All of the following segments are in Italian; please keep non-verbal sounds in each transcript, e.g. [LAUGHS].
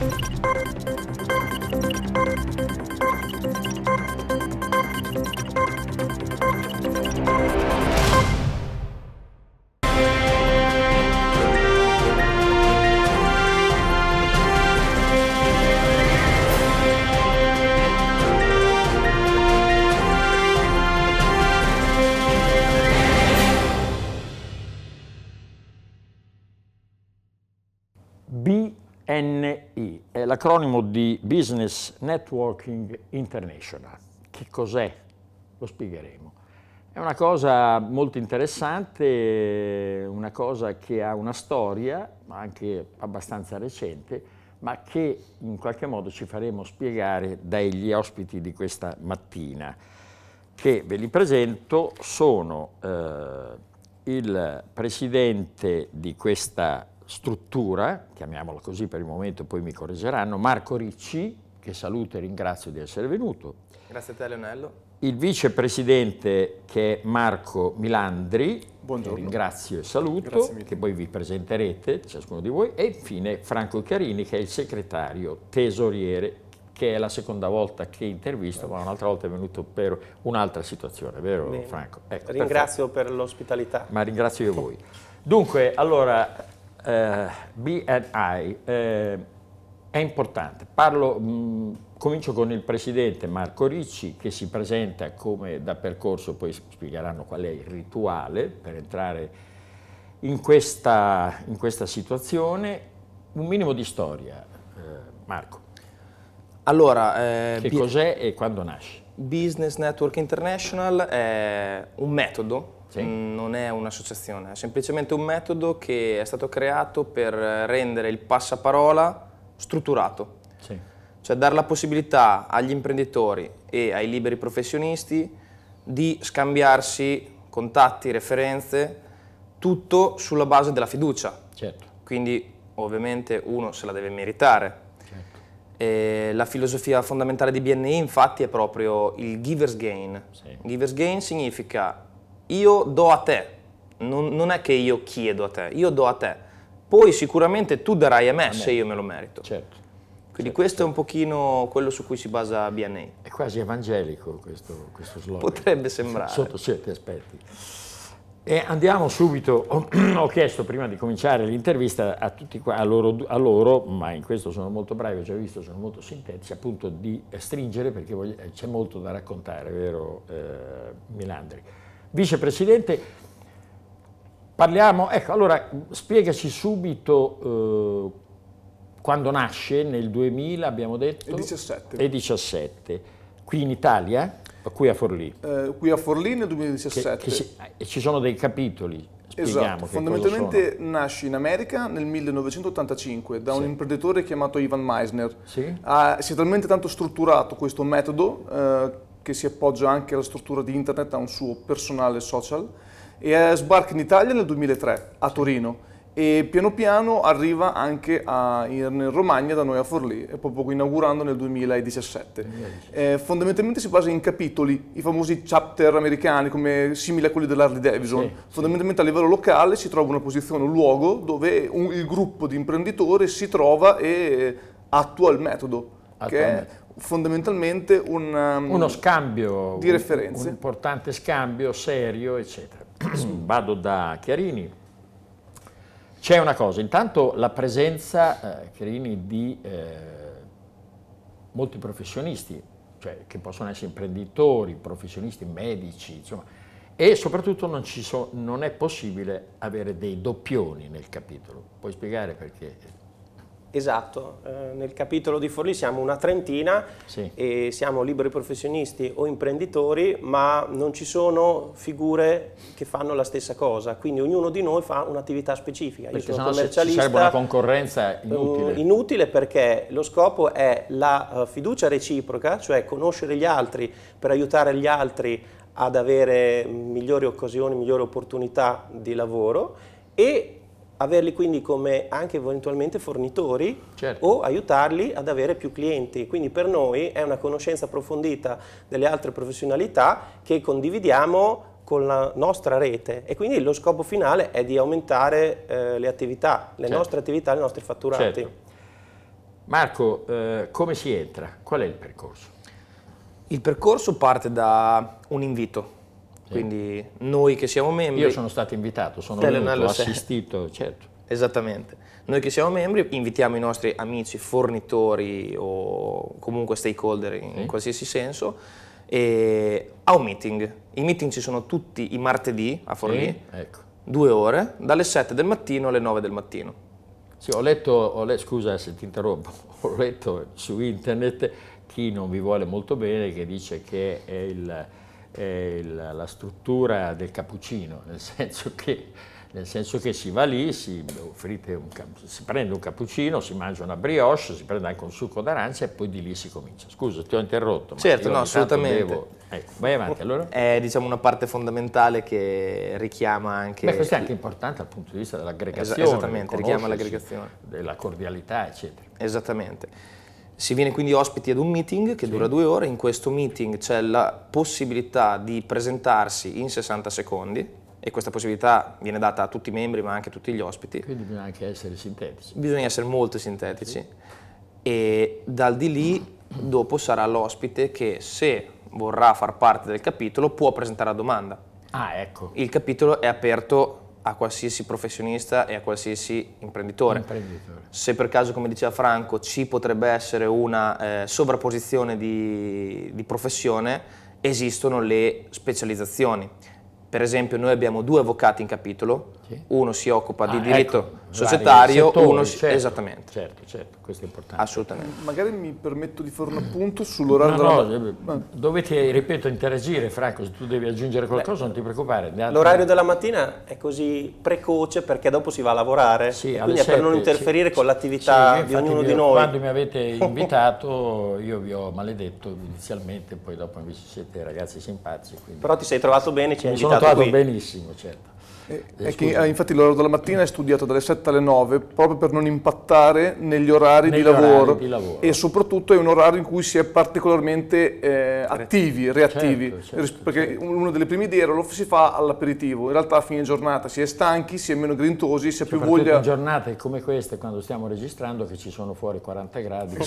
Thank you. l'acronimo di Business Networking International. Che cos'è? Lo spiegheremo. È una cosa molto interessante, una cosa che ha una storia, anche abbastanza recente, ma che in qualche modo ci faremo spiegare dagli ospiti di questa mattina, che ve li presento, sono eh, il presidente di questa struttura, chiamiamola così per il momento, poi mi correggeranno, Marco Ricci, che saluto e ringrazio di essere venuto. Grazie a te Leonello. Il vicepresidente che è Marco Milandri, Buongiorno. che ringrazio e saluto, che poi vi presenterete, ciascuno di voi, e infine Franco Chiarini che è il segretario tesoriere che è la seconda volta che intervisto, ma un'altra volta è venuto per un'altra situazione, vero Bene. Franco? Ecco, ringrazio perfetto. per l'ospitalità. Ma ringrazio io voi. Dunque, allora, eh, BNI eh, è importante. Parlo, mh, comincio con il presidente Marco Ricci che si presenta come da percorso, poi spiegheranno qual è il rituale per entrare in questa, in questa situazione. Un minimo di storia, eh, Marco. Allora, eh, che cos'è e quando nasce? Business Network International è un metodo sì. Mm, non è un'associazione, è semplicemente un metodo che è stato creato per rendere il passaparola strutturato. Sì. Cioè dare la possibilità agli imprenditori e ai liberi professionisti di scambiarsi contatti, referenze, tutto sulla base della fiducia. Certo. Quindi ovviamente uno se la deve meritare. Eh, la filosofia fondamentale di BNI infatti è proprio il giver's gain. Sì. Giver's gain significa io do a te, non, non, è che io chiedo a te, io do a te. Poi sicuramente tu darai a me, a me. se io me lo merito. Certo. Quindi certo, questo certo. è un certo. pochino quello su cui si basa BNA. È quasi evangelico questo, questo slogan. Potrebbe sembrare. Sotto certi aspetti. E andiamo subito, [CLEARS THROAT] ho chiesto prima di cominciare l'intervista a tutti qua, a loro, a loro ma in questo sono molto bravi, ho già visto, sono molto sintetici, appunto di stringere perché eh, c'è molto da raccontare, vero eh, Milandri? vicepresidente. Parliamo, ecco, allora spiegaci subito eh, quando nasce, nel 2000 abbiamo detto? E 17. E 17. Qui in Italia? Qui a Forlì? Eh, qui a Forlì nel 2017. Che, che si, eh, ci sono dei capitoli, Spieghiamo esatto, fondamentalmente nasce in America nel 1985 da sì. un imprenditore chiamato Ivan Meisner. Sì. Ha, ah, si è talmente tanto strutturato questo metodo eh, che si appoggia anche alla struttura di internet, ha un suo personale social e sbarca in Italia nel 2003 a Torino e piano piano arriva anche a, in Romagna da noi a Forlì, proprio inaugurando nel 2017. Eh, fondamentalmente si basa in capitoli, i famosi chapter americani come simili a quelli dell'Harley Davidson. Sì, fondamentalmente sì. a livello locale si trova una posizione, un luogo dove un, il gruppo di imprenditori si trova e attua il metodo. Attualmente. Che fondamentalmente un, um, uno scambio di referenze. Un, un importante scambio serio, eccetera. Vado da Chiarini. C'è una cosa, intanto la presenza, eh, Chiarini, di eh, molti professionisti, cioè che possono essere imprenditori, professionisti, medici, insomma, e soprattutto non, so, non è possibile avere dei doppioni nel capitolo. Puoi spiegare perché? Esatto, eh, nel capitolo di Forlì siamo una trentina sì. e siamo liberi professionisti o imprenditori, ma non ci sono figure che fanno la stessa cosa, quindi ognuno di noi fa un'attività specifica. Perché Io sono commercialista. Serve una concorrenza inutile. Eh, inutile perché lo scopo è la eh, fiducia reciproca, cioè conoscere gli altri per aiutare gli altri ad avere migliori occasioni, migliori opportunità di lavoro e averli quindi come anche eventualmente fornitori certo. o aiutarli ad avere più clienti. Quindi per noi è una conoscenza approfondita delle altre professionalità che condividiamo con la nostra rete e quindi lo scopo finale è di aumentare eh, le attività, le certo. nostre attività, i nostri fatturati. Certo. Marco, eh, come si entra? Qual è il percorso? Il percorso parte da un invito quindi noi che siamo membri... Io sono stato invitato, sono venuto, assistito, certo. Esattamente. Noi che siamo membri invitiamo i nostri amici, fornitori o comunque stakeholder in sì. qualsiasi senso a un meeting. I meeting ci sono tutti i martedì a Forlì, sì, ecco. due ore, dalle 7 del mattino alle 9 del mattino. Sì, ho letto, ho letto, scusa se ti interrompo, [LAUGHS] ho letto su internet chi non vi vuole molto bene che dice che è il la, la, struttura del cappuccino, [LAUGHS] nel senso che, nel senso che si va lì, si, oh, un, si, prende un cappuccino, si mangia una brioche, si prende anche un succo d'arancia e poi di lì si comincia. Scusa, ti ho interrotto. certo, no, assolutamente. Devo... Ecco, vai avanti allora. È diciamo, una parte fondamentale che richiama anche... Beh, questo è anche importante dal punto di vista dell'aggregazione. Esattamente, richiama l'aggregazione. Della cordialità, eccetera. Esattamente. Si viene quindi ospiti ad un meeting che sì. dura due ore, in questo meeting c'è la possibilità di presentarsi in 60 secondi e questa possibilità viene data a tutti i membri ma anche a tutti gli ospiti. Quindi bisogna anche essere sintetici. Bisogna essere molto sintetici sì. e dal di lì dopo sarà l'ospite che se vorrà far parte del capitolo può presentare la domanda. Ah, ecco. Il capitolo è aperto a qualsiasi professionista e a qualsiasi imprenditore. imprenditore. Se per caso, come diceva Franco, ci potrebbe essere una eh, sovrapposizione di, di professione, esistono le specializzazioni. Per esempio noi abbiamo due avvocati in capitolo, sì. uno si occupa ah, di diritto ecco societario, settori, uno certo, esattamente. Certo, certo, questo è importante. Assolutamente. Magari mi permetto di fare un appunto sull'orario no, della eh, mattina. dovete, ripeto, interagire, Franco, se tu devi aggiungere qualcosa Beh, non ti preoccupare. L'orario della mattina è così precoce perché dopo si va a lavorare, sì, quindi è 7, per non interferire sì, con l'attività sì, di ognuno di noi. Quando mi avete [LAUGHS] invitato io vi ho maledetto inizialmente, poi dopo invece siete ragazzi simpatici. Però ti sei trovato bene, ci hai invitato Mi sono trovato qui. benissimo, certo. Eh, eh che, ah, infatti l'ora della mattina è studiato dalle 7 alle 9 proprio per non impattare negli orari, negli di, lavoro. orari di, lavoro. e soprattutto è un orario in cui si è particolarmente eh, attivi, reattivi, certo, certo, perché certo. una delle prime idee era lo si fa all'aperitivo, in realtà a fine giornata si è stanchi, si è meno grintosi, si ha più voglia... in giornate come queste quando stiamo registrando che ci sono fuori 40 gradi. [LAUGHS]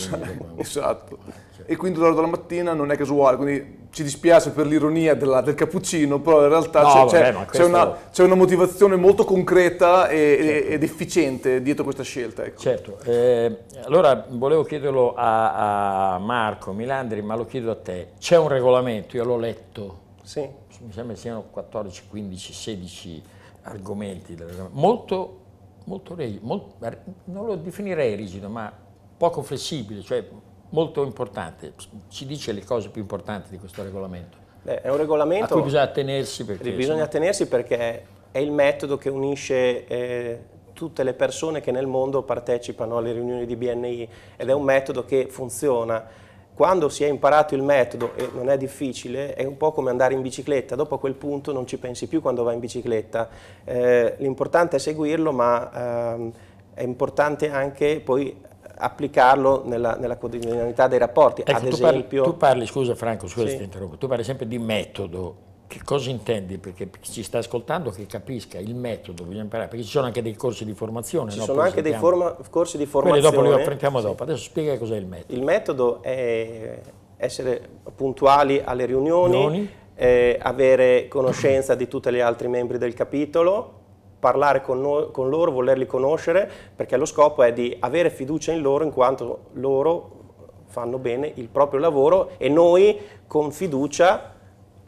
Esatto, esatto. e quindi l'ora della mattina non è casuale, quindi ci dispiace per l'ironia del cappuccino, però in realtà no, c'è, una, c'è una motivazione motivazione molto concreta e, certo. ed efficiente dietro questa scelta. Ecco. Certo, eh, allora volevo chiederlo a, a, Marco Milandri, ma lo chiedo a te. C'è un regolamento, io l'ho letto, sì. mi sembra siano 14, 15, 16 argomenti, molto, molto rigido, molto, non lo definirei rigido, ma poco flessibile, cioè molto importante, ci dice le cose più importanti di questo regolamento. Beh, è un regolamento a cui bisogna tenersi perché, bisogna attenersi perché è il metodo che unisce eh, tutte le persone che nel mondo partecipano alle riunioni di BNI ed è un metodo che funziona. Quando si è imparato il metodo, e non è difficile, è un po' come andare in bicicletta, dopo a quel punto non ci pensi più quando vai in bicicletta. Eh, l'importante è seguirlo, ma ehm, è importante anche poi applicarlo nella, nella quotidianità dei rapporti. Ecco, Ad esempio... parli, tu parli scusa Franco, scusa sì. ti interrompo, tu parli sempre di metodo, che cosa intendi, perché ci sta ascoltando, che capisca il metodo, vogliamo imparare, perché ci sono anche dei corsi di formazione. Ci no? sono Poi anche dei forma, corsi di formazione. Quelli dopo li affrontiamo sì. dopo, adesso spiega cos'è il metodo. Il metodo è essere puntuali alle riunioni, eh, avere conoscenza di tutti gli altri membri del capitolo, parlare con, noi, con, loro, volerli conoscere, perché lo scopo è di avere fiducia in loro in quanto loro fanno bene il proprio lavoro e noi con fiducia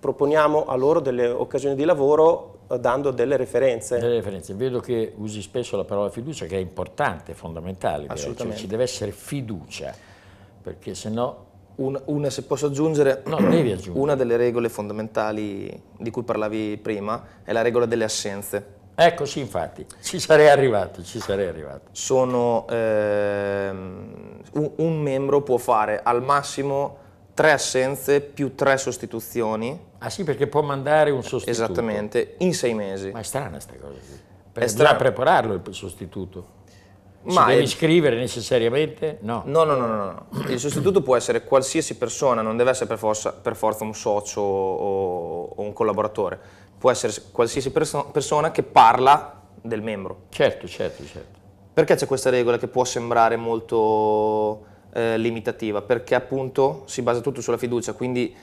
proponiamo a loro delle occasioni di lavoro eh, dando delle referenze. Delle referenze. Vedo che usi spesso la parola fiducia che è importante, fondamentale. Assolutamente. Cioè, ci deve essere fiducia, perché se no... Una, una, se posso aggiungere, [CLEARS THROAT] no, una delle regole fondamentali di cui parlavi prima è la regola delle assenze. Ecco sì, infatti, ci sarei arrivato, ci sarei arrivato. Sono, ehm, un, un membro può fare al massimo tre assenze più tre sostituzioni. Ah sì, perché può mandare un sostituto. Esattamente, in sei mesi. Ma è strana questa cosa. Per è strana. prepararlo il sostituto. Ci Ma devi è... iscrivere necessariamente? No. No, no. no. no, no, Il sostituto può essere qualsiasi persona, non deve essere per forza, per forza un socio o, o, un collaboratore. Può essere qualsiasi perso persona che parla del membro. Certo, certo, certo. Perché c'è questa regola che può sembrare molto eh, limitativa, perché appunto si basa tutto sulla fiducia, quindi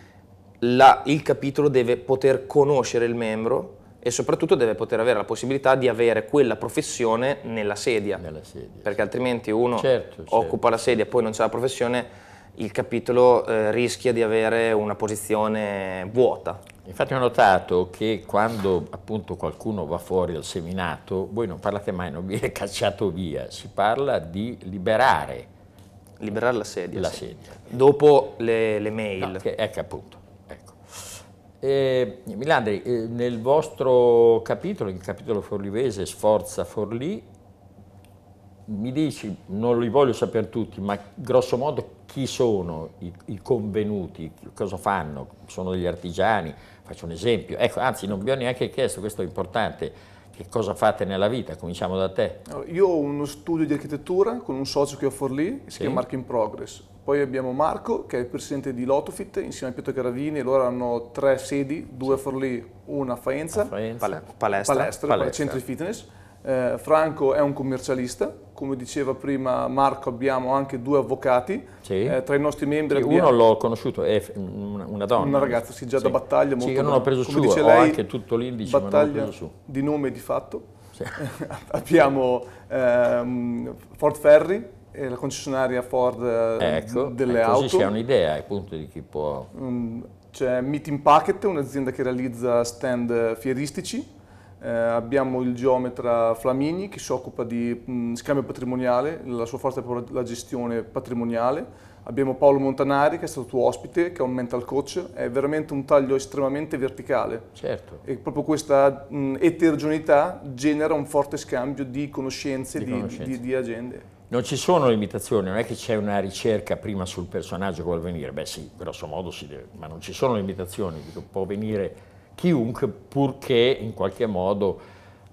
la, il capitolo deve poter conoscere il membro e soprattutto deve poter avere la possibilità di avere quella professione nella sedia, nella sedia perché altrimenti uno certo, certo. occupa certo. la sedia e poi non c'è la professione, il capitolo eh, rischia di avere una posizione vuota. Infatti ho notato che quando appunto qualcuno va fuori al seminato, voi non parlate mai, non viene [LAUGHS] cacciato via, si parla di liberare, Liberare la sedia. La sì. sedia. Dopo le, le mail. No, che, ecco appunto. Ecco. Eh, Milandri, eh, nel vostro capitolo, il capitolo forlivese Sforza Forlì, mi dici, non li voglio sapere tutti, ma grosso modo chi sono i, i, convenuti, cosa fanno, sono degli artigiani, faccio un esempio, ecco, anzi non vi ho neanche chiesto, questo è importante, che cosa fate nella vita? Cominciamo da te. Io ho uno studio di architettura con un socio che ho a Forlì, che sì. si chiama Mark in Progress. Poi abbiamo Marco, che è il presidente di Lotofit, insieme a Pietro Caravini, loro hanno tre sedi, due a Forlì, una a Faenza, a Faenza. Pal palestra, palestra, palestra. palestra. centro di fitness eh, Franco è un commercialista, come diceva prima Marco abbiamo anche due avvocati, sì. eh, tra i nostri membri sì, abbiamo... Uno l'ho conosciuto, è una donna. Una ragazza, sì, già sì. da battaglia. Molto sì, io non ho preso come su, dice ho lei, anche tutto l'indice, battaglia di nome e di fatto. Sì. [LAUGHS] abbiamo ehm, Ford Ferry, la concessionaria Ford eh, ecco, delle ecco, auto. Così c'è un'idea appunto di chi può... Mm, c'è Meeting Packet, un'azienda che realizza stand fieristici eh, abbiamo il geometra Flamini che si occupa di mh, scambio patrimoniale, la sua forza è proprio la gestione patrimoniale. Abbiamo Paolo Montanari che è stato tuo ospite, che è un mental coach, è veramente un taglio estremamente verticale. Certo. E proprio questa mh, eterogeneità genera un forte scambio di conoscenze, di, di, conoscenze. Di, di agende. Non ci sono limitazioni, non è che c'è una ricerca prima sul personaggio che vuole venire, beh sì, grosso modo si deve, ma non ci sono limitazioni, può venire chiunque purché in qualche modo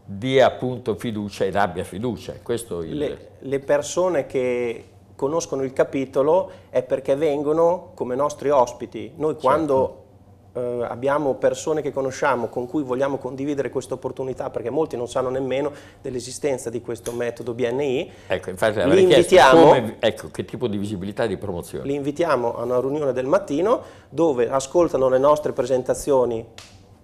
dia appunto fiducia ed abbia fiducia. Il... Le, le, persone che conoscono il capitolo è perché vengono come nostri ospiti. Noi certo. quando eh, abbiamo persone che conosciamo con cui vogliamo condividere questa opportunità, perché molti non sanno nemmeno dell'esistenza di questo metodo BNI, ecco, infatti, li invitiamo, come, ecco, che tipo di visibilità e di promozione? Li invitiamo a una riunione del mattino dove ascoltano le nostre presentazioni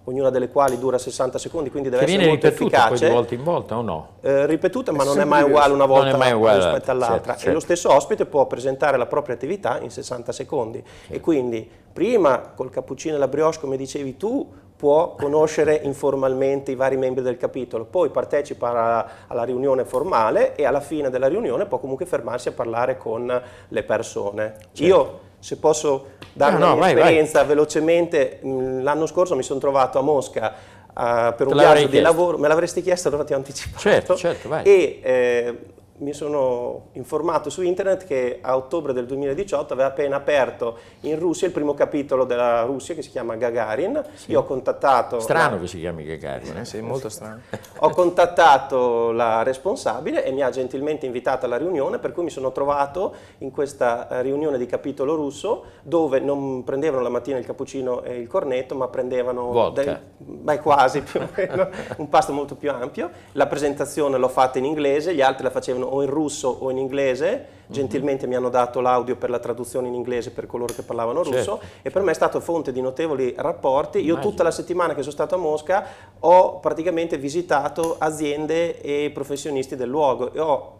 ognuna delle quali dura 60 secondi, quindi deve che essere molto efficace. ripetuta di volta in volta o no? Eh, ripetuta, ma non è mai uguale una volta uguale, rispetto certo, all'altra. Certo, certo. E lo certo. stesso ospite può presentare la propria attività in 60 secondi. Certo. E quindi prima col cappuccino e la brioche, come dicevi tu, può conoscere [LAUGHS] informalmente i vari membri del capitolo, poi partecipa alla, alla, riunione formale e alla fine della riunione può comunque fermarsi a parlare con le persone. Certo. Io se posso dare no, un'esperienza vai, velocemente, mm, l'anno scorso mi sono trovato a Mosca uh, per Te un viaggio di lavoro, me l'avresti chiesto, allora ti ho anticipato. Certo, certo, vai. E eh, mi sono informato su internet che a ottobre del 2018 aveva appena aperto in Russia il primo capitolo della Russia che si chiama Gagarin. Sì. Io ho contattato... Strano la... che si chiami Gagarin. Eh? Sì, molto strano. ho contattato la responsabile e mi ha gentilmente invitato alla riunione, per cui mi sono trovato in questa eh, riunione di capitolo russo dove non prendevano la mattina il cappuccino e il cornetto, ma prendevano... Del... Beh, quasi più o meno, un pasto molto più ampio. La presentazione l'ho fatta in inglese, gli altri la facevano Amazon o in russo o in inglese, mhm. gentilmente mi hanno dato l'audio per la traduzione in inglese per coloro che parlavano certo. russo certo. e per me è stato fonte di notevoli rapporti. Io tutta la settimana che sono stato a Mosca ho praticamente visitato aziende e professionisti del luogo e ho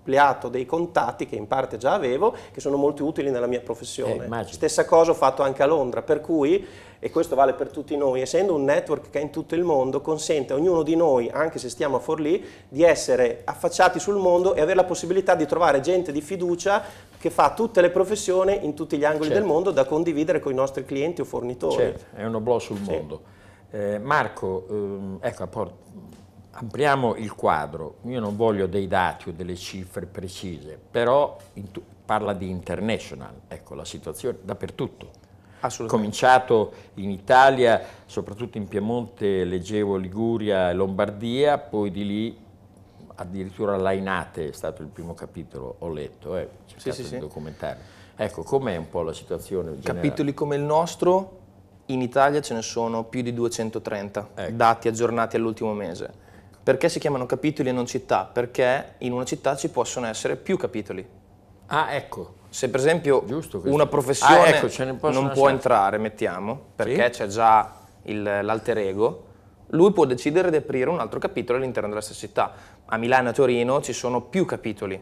ampliato dei contatti che in parte già avevo, che sono molto utili nella mia professione. Eh, Stessa cosa ho fatto anche a Londra, per cui, e questo vale per tutti noi, essendo un network che è in tutto il mondo, consente a ognuno di noi, anche se stiamo a Forlì, di essere affacciati sul mondo e avere la possibilità di trovare gente di fiducia che fa tutte le professioni in tutti gli angoli certo. del mondo da condividere con i nostri clienti o fornitori. Certo, è uno blog sul sì. mondo. Eh, Marco, ehm, ecco, ampliamo il quadro, io non voglio dei dati o delle cifre precise, però parla di international, ecco la situazione dappertutto. Cominciato in Italia, soprattutto in Piemonte, leggevo Liguria e Lombardia, poi di lì addirittura Lainate è stato il primo capitolo, ho letto, eh, cercato sì, sì, di sì. documentare. Ecco, com'è un po' la situazione generale? Capitoli come il nostro, in Italia ce ne sono più di 230, ecco. dati aggiornati all'ultimo mese perché si chiamano capitoli e non città? Perché in una città ci possono essere più capitoli. Ah, ecco. Se per esempio una professione ah, ecco, non essere. può entrare, mettiamo, perché sì? c'è già l'alter ego, lui può decidere di aprire un altro capitolo all'interno della stessa città. A Milano e a Torino ci sono più capitoli,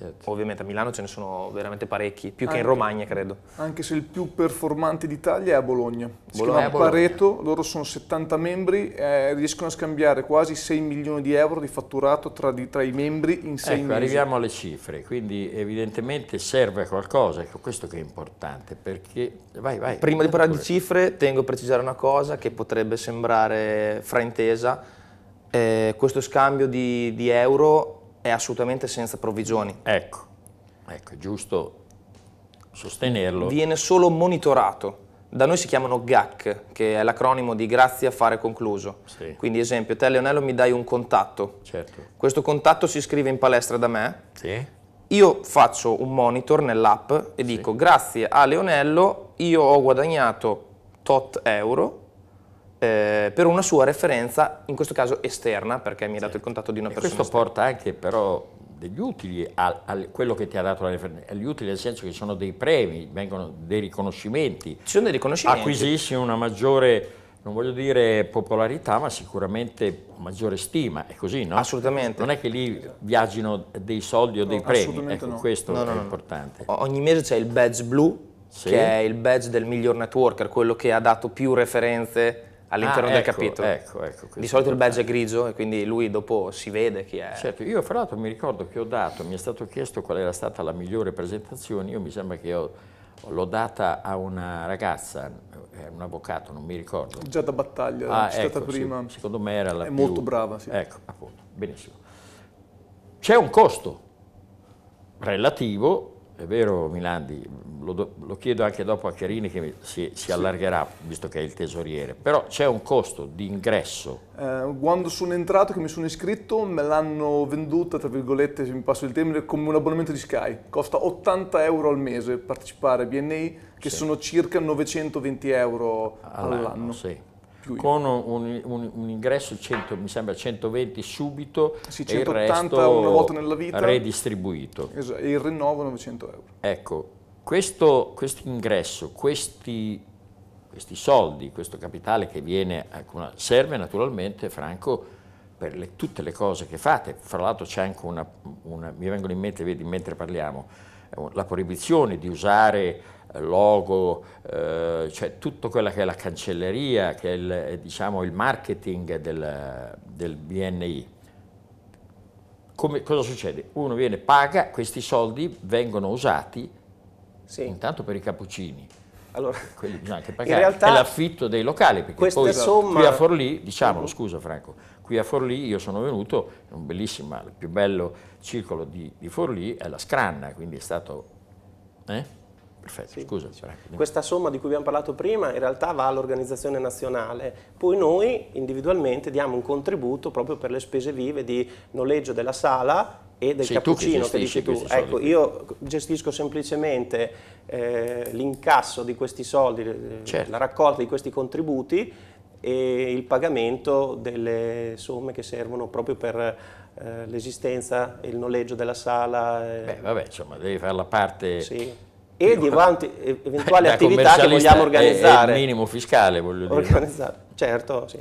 Certo. Ovviamente a Milano ce ne sono veramente parecchi, più anche, che in Romagna credo. Anche se il più performante d'Italia è a Bologna. Si Bologna chiama Pareto, loro sono 70 membri, eh, riescono a scambiare quasi 6 milioni di euro di fatturato tra, di, tra i membri in 6 ecco, mesi. Arriviamo alle cifre, quindi evidentemente serve qualcosa, ecco questo che è importante, perché... Vai, vai. Prima di parlare di cifre tengo a precisare una cosa che potrebbe sembrare fraintesa, eh, questo scambio di, di euro è assolutamente senza provvigioni. Ecco, ecco, è giusto sostenerlo. Viene solo monitorato. Da noi si chiamano GAC, che è l'acronimo di grazie a fare concluso. Sì. Quindi esempio, te Leonello mi dai un contatto. Certo. Questo contatto si scrive in palestra da me. Sì. Io faccio un monitor nell'app e dico sì. grazie a Leonello io ho guadagnato tot euro eh, per una sua referenza, in questo caso esterna, perché mi ha dato il contatto di una e persona. Questo esterna. porta anche però degli utili a, a, quello che ti ha dato la referenza, gli utili nel senso che sono dei premi, vengono dei riconoscimenti. Ci sono dei riconoscimenti. Acquisisci una maggiore non voglio dire popolarità, ma sicuramente maggiore stima, è così, no? Assolutamente. Non è che lì viaggino dei soldi o dei no, premi, ecco, no. questo no, è importante. Ogni mese c'è il badge blu, sì. che è il badge del miglior networker, quello che ha dato più referenze all'interno ah, del ecco, capitolo. Ecco, ecco, di solito il badge è grigio e quindi lui dopo si vede chi è. Certo, io fra l'altro mi ricordo che ho dato, mi è stato chiesto qual era stata la migliore presentazione, io mi sembra che l'ho data a una ragazza, eh, un avvocato, non mi ricordo. Già da battaglia, ah, citata ecco, prima. Sì, secondo me era la è più... molto brava, sì. Ecco, appunto, benissimo. C'è un costo relativo, è vero Milandi, lo, lo, chiedo anche dopo a Carini che si, si allargherà visto che è il tesoriere, però c'è un costo di ingresso. Eh, quando sono entrato, che mi sono iscritto, me l'hanno venduta, tra virgolette, se mi passo il termine, come un abbonamento di Sky. Costa 80 euro al mese partecipare a BNI, che sì. sono circa 920 euro all'anno. all'anno. con un, un, un ingresso 100, mi sembra 120 subito sì, 180 e il resto una volta nella vita redistribuito esatto, e il rinnovo 900 euro ecco questo, questo ingresso, questi, questi, soldi, questo capitale che viene, serve naturalmente, Franco, per le, tutte le cose che fate, fra l'altro c'è anche una, una, mi vengono in mente, vedi, mentre parliamo, eh, la proibizione di usare eh, logo, eh, cioè tutto quello che è la cancelleria, che è il, eh, diciamo, il marketing del, del BNI. Come, cosa succede? Uno viene, paga, questi soldi vengono usati sì. Intanto per i cappuccini. Allora, quelli bisogna anche pagare. Realtà, è l'affitto dei locali, perché poi somma... qui a Forlì, diciamolo, uh mhm. -huh. scusa Franco, qui a Forlì io sono venuto in un bellissimo, il più bello circolo di, di Forlì è la Scranna, quindi è stato... Eh? Perfetto, sì. scusa. Franco. Questa somma di cui abbiamo parlato prima in realtà va all'organizzazione nazionale, poi noi individualmente diamo un contributo proprio per le spese vive di noleggio della sala e del Sei cappuccino che, che, dici tu. Ecco, soldi. io gestisco semplicemente eh, l'incasso di questi soldi, eh, certo. la raccolta di questi contributi e il pagamento delle somme che servono proprio per eh, l'esistenza e il noleggio della sala. Eh. Beh, vabbè, insomma, devi fare la parte... Sì. E di avanti, [LAUGHS] eventuali attività che vogliamo organizzare. È, il minimo fiscale, voglio dire. Certo, sì.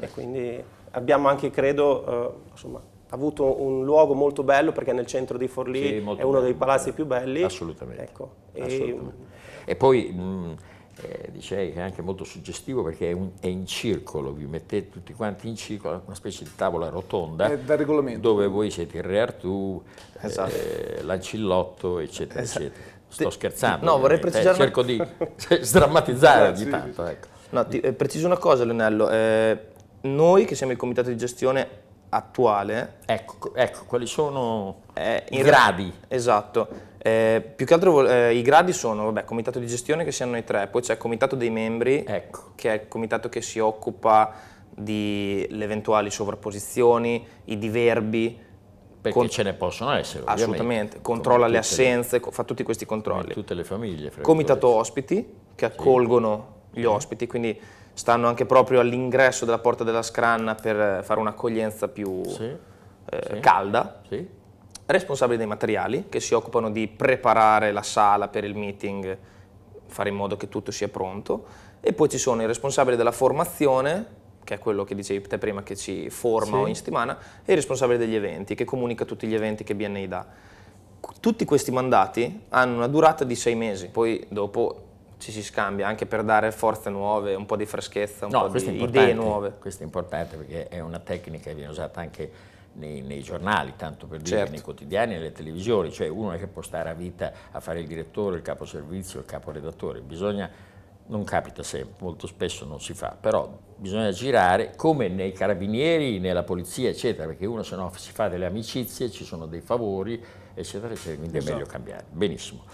e quindi abbiamo anche, credo, eh, insomma, avuto un luogo molto bello perché nel centro di Forlì sì, è uno bello, dei palazzi bello. più belli. Assolutamente. Ecco. Assolutamente. E... e, poi mh, mm, eh, dicei che è anche molto suggestivo perché è, un, è, in circolo, vi mettete tutti quanti in circolo, una specie di tavola rotonda è da regolamento. dove voi siete il Re Artù, esatto. eh, l'Ancillotto, eccetera, esatto. eccetera. Sto Te... scherzando. No, vorrei precisare. Eh, cerco di [LAUGHS] sdrammatizzare ogni tanto. Ecco. No, ti, eh, preciso una cosa, Leonello. Eh, noi che siamo il comitato di gestione attuale. Ecco, ecco quali sono eh, i gradi. Esatto. Eh, più che altro eh, i gradi sono, vabbè, comitato di gestione che siano i tre, poi c'è il comitato dei membri, ecco. che è il comitato che si occupa delle eventuali sovrapposizioni, i diverbi. Perché con... ce ne possono essere, Assolutamente, controlla le assenze, le... fa tutti questi controlli. Come tutte le famiglie. Comitato ospiti, che accolgono sì. gli mm. ospiti, quindi stanno anche proprio all'ingresso della porta della scranna per eh, fare un'accoglienza più sì, eh, sì, calda. Sì. Responsabili dei materiali che si occupano di preparare la sala per il meeting, fare in modo che tutto sia pronto. E poi ci sono i responsabili della formazione, che è quello che dicevi te prima che ci forma ogni settimana, e i responsabili degli eventi, che comunica tutti gli eventi che BNI dà. Tutti questi mandati hanno una durata di sei mesi, poi dopo ci si scambia anche per dare forze nuove, un po' di freschezza, un no, po' di idee nuove. Questo è importante perché è una tecnica che viene usata anche nei, nei, giornali, tanto per dire, certo. nei quotidiani e nelle televisioni, cioè uno che può stare a vita a fare il direttore, il caposervizio, il caporedattore, bisogna, non capita sempre, molto spesso non si fa, però bisogna girare come nei carabinieri, nella polizia, eccetera, perché uno se no si fa delle amicizie, ci sono dei favori, eccetera, eccetera, quindi esatto. è meglio cambiare. Benissimo.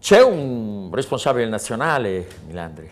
C'è un responsabile nazionale, Milandri?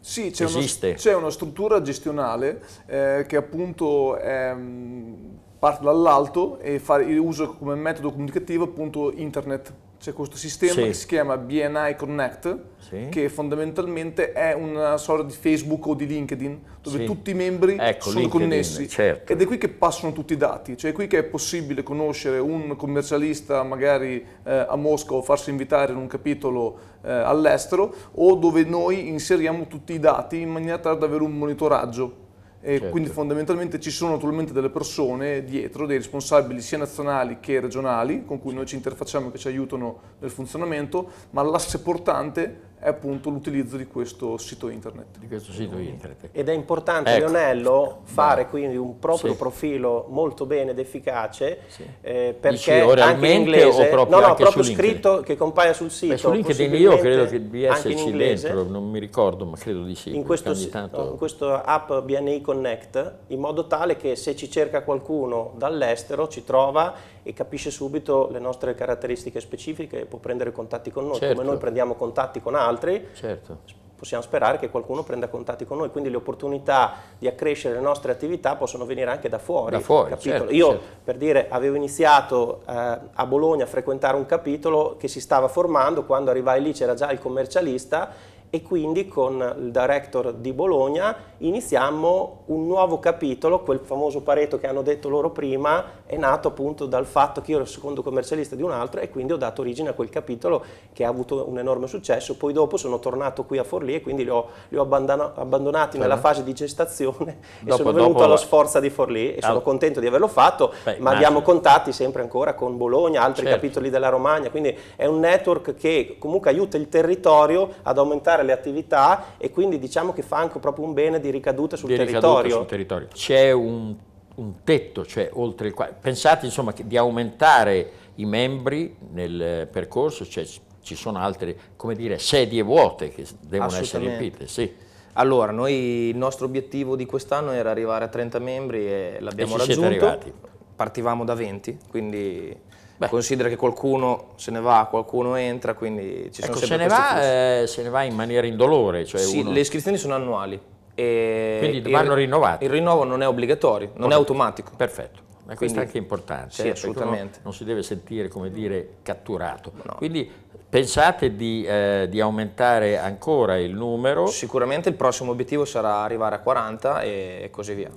Sì, c'è, uno, una struttura gestionale eh, che appunto ehm, parte dall'alto e fa, usa come metodo comunicativo appunto internet c'è questo sistema sì. che si chiama BNI Connect, sì. che fondamentalmente è una sorta di Facebook o di LinkedIn, dove sì. tutti i membri ecco, sono LinkedIn, connessi. Certo. Ed è qui che passano tutti i dati, cioè è qui che è possibile conoscere un commercialista magari eh, a Mosca o farsi invitare in un capitolo eh, all'estero, o dove noi inseriamo tutti i dati in maniera tale da avere un monitoraggio Certo. Quindi fondamentalmente ci sono naturalmente delle persone dietro, dei responsabili sia nazionali che regionali, con cui noi ci interfacciamo e che ci aiutano nel funzionamento, ma l'asse portante è appunto l'utilizzo di questo sito internet. Di questo sito mm. internet. Ed è importante, ecco. Leonello, fare Beh. quindi un proprio sì. profilo molto bene ed efficace, sì. eh, perché Dici, anche in inglese, proprio, no, no, proprio scritto che compaia sul sito. Beh, su LinkedIn io credo che di esserci dentro, non mi ricordo, ma credo di sì. In questo, tanto... in questo app BNI Connect, in modo tale che se ci cerca qualcuno dall'estero ci trova e capisce subito le nostre caratteristiche specifiche e può prendere contatti con noi, certo. come noi prendiamo contatti con altri. Certo possiamo sperare che qualcuno prenda contatti con noi, quindi le opportunità di accrescere le nostre attività possono venire anche da fuori. Da fuori certo, Io certo. per dire avevo iniziato eh, a Bologna a frequentare un capitolo che si stava formando, quando arrivai lì c'era già il commercialista e quindi con il director di Bologna iniziamo un nuovo capitolo, quel famoso pareto che hanno detto loro prima è nato appunto dal fatto che io ero il secondo commercialista di un altro e quindi ho dato origine a quel capitolo che ha avuto un enorme successo, poi dopo sono tornato qui a Forlì e quindi li ho, li ho abbandonati sì. nella certo. fase di gestazione dopo, e sono venuto dopo... alla sforza di Forlì e sono contento di averlo fatto, Beh, ma abbiamo contatti sempre ancora con Bologna, altri certo. capitoli della Romagna, quindi è un network che comunque aiuta il territorio ad aumentare potenziare le attività e quindi diciamo che fa anche proprio un bene di ricaduta sul, di territorio. sul territorio. C'è un, un, tetto, cioè oltre il quale, pensate insomma di aumentare i membri nel percorso, cioè, ci sono altre come dire, sedie vuote che devono essere riempite. Sì. Allora, noi, il nostro obiettivo di quest'anno era arrivare a 30 membri e l'abbiamo raggiunto. Siete arrivati. Partivamo da 20, quindi Beh. Considera che qualcuno se ne va, qualcuno entra, quindi ci sono ecco, sempre se ne, va, eh, se ne va in maniera indolore. Cioè sì, uno... le iscrizioni sono annuali. quindi vanno rinnovate. Il rinnovo non è obbligatorio, non oh, è automatico. Perfetto. Ma quindi, questo è anche importante, sì, eh, assolutamente. non si deve sentire, come dire, catturato. No. Quindi pensate di, eh, di, aumentare ancora il numero? Sicuramente il prossimo obiettivo sarà arrivare a 40 e così via.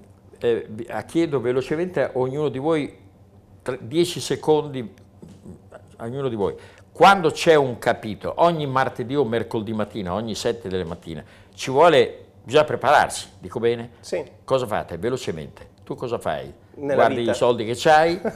Eh, chiedo velocemente a ognuno di voi 10 secondi a mm, ognuno di voi, quando c'è un capitolo, ogni martedì o mercoledì mattina, ogni 7 delle mattine, ci vuole, bisogna prepararsi, dico bene? Sì. Cosa fate? Velocemente tu cosa fai? Nella Guardi vita. i soldi che c'hai? [LAUGHS]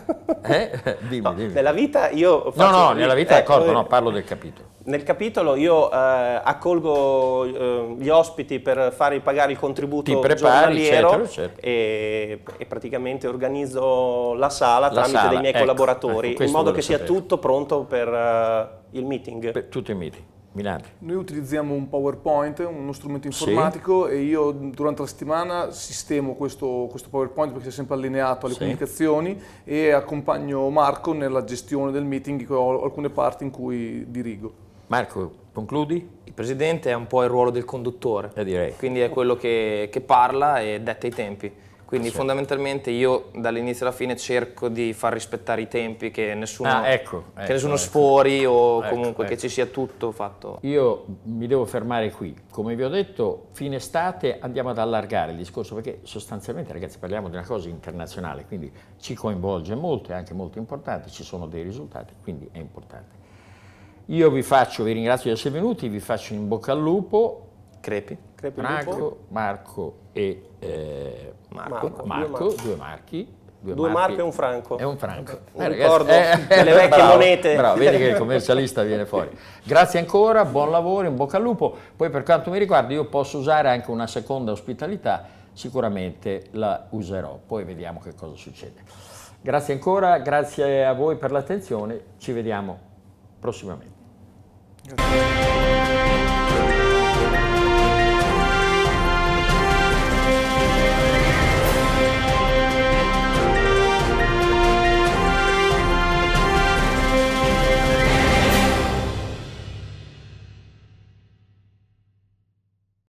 Eh? [LAUGHS] Dimmi, no, dimmi. Nella vita io faccio... No, no, nella vita ecco, accorgo, eh, no, parlo del capitolo. Nel capitolo io eh, accolgo eh, gli ospiti per fargli pagare il contributo Ti prepari, giornaliero eccetera, eccetera. E, e, praticamente organizzo la sala la tramite sala, dei miei ecco, collaboratori ecco, in modo che sapere. sia tutto pronto per uh, il meeting. Per tutto il meeting. Milano. Noi utilizziamo un PowerPoint, uno strumento informatico sì. e io durante la settimana sistemo questo, questo PowerPoint perché è sempre allineato alle sì. comunicazioni e accompagno Marco nella gestione del meeting, ho alcune parti in cui dirigo. Marco, concludi? Il presidente è un po' il ruolo del conduttore, eh direi. quindi è quello che, che parla e detta i tempi. Quindi sì. fondamentalmente io dall'inizio alla fine cerco di far rispettare i tempi, che nessuno, ah, ecco, ecco, che nessuno ecco, sfori o ecco, comunque ecco. che ci sia tutto fatto. Io mi devo fermare qui. Come vi ho detto, fine estate andiamo ad allargare il discorso perché sostanzialmente ragazzi parliamo di una cosa internazionale, quindi ci coinvolge molto, è anche molto importante, ci sono dei risultati, quindi è importante. Io vi faccio, vi ringrazio di essere venuti, vi faccio in bocca al lupo Crepi. Crepi Marco, Marco e eh, Marco. Marco. Marco, due marchi. Due, due marchi e un franco. E un franco. Eh, ricordo eh, delle vecchie [LAUGHS] bravo, monete. Bravo, vedi che il commercialista viene fuori. Grazie ancora, buon lavoro, in bocca al lupo. Poi per quanto mi riguarda io posso usare anche una seconda ospitalità, sicuramente la userò, poi vediamo che cosa succede. Grazie ancora, grazie a voi per l'attenzione, ci vediamo prossimamente. Grazie.